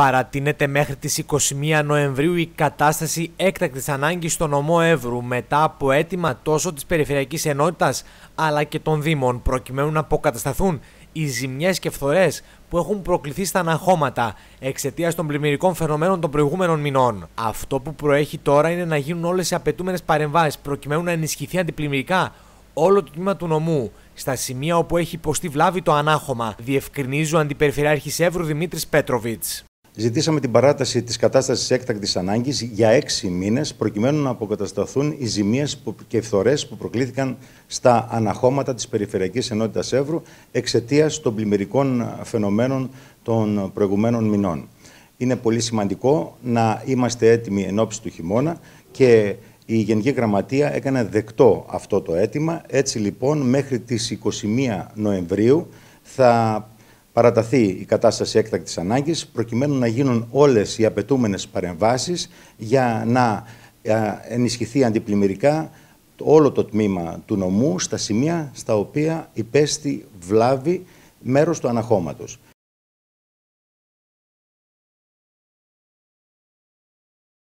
Παρατείνεται μέχρι τις 21 Νοεμβρίου η κατάσταση έκτακτης ανάγκης στον νομό Εύρου μετά από αίτημα τόσο της Περιφερειακής Ενότητας αλλά και των Δήμων προκειμένου να αποκατασταθούν οι ζημιές και φθορές που έχουν προκληθεί στα αναχώματα εξαιτίας των πλημμυρικών φαινομένων των προηγούμενων μηνών. Αυτό που προέχει τώρα είναι να γίνουν όλες οι απαιτούμενες παρεμβάσεις προκειμένου να ενισχυθεί αντιπλημμυρικά όλο το τμήμα του νομού στα σημεία όπου έχει υποστεί βλάβη το ανάχωμα, διευκρινίζει ο Αντιπεριφερειάρχης Εύρου Δημήτρης Πέτροβιτς. Ζητήσαμε την παράταση της κατάστασης έκτακτης ανάγκης για έξι μήνες, προκειμένου να αποκατασταθούν οι ζημίες και φθορές που προκλήθηκαν στα αναχώματα της Περιφερειακής Ενότητας Εύρου εξαιτίας των πλημμυρικών φαινομένων των προηγουμένων μηνών. Είναι πολύ σημαντικό να είμαστε έτοιμοι εν ώψη του χειμώνα και η Γενική Γραμματεία έκανε δεκτό αυτό το αίτημα. Έτσι λοιπόν μέχρι τις 21 Νοεμβρίου θα παραταθεί η κατάσταση έκτακτης ανάγκης προκειμένου να γίνουν όλες οι απαιτούμενες παρεμβάσεις για να ε, ενισχυθεί αντιπλημμυρικά όλο το τμήμα του νομού στα σημεία στα οποία υπέστη βλάβη μέρος του αναχώματος.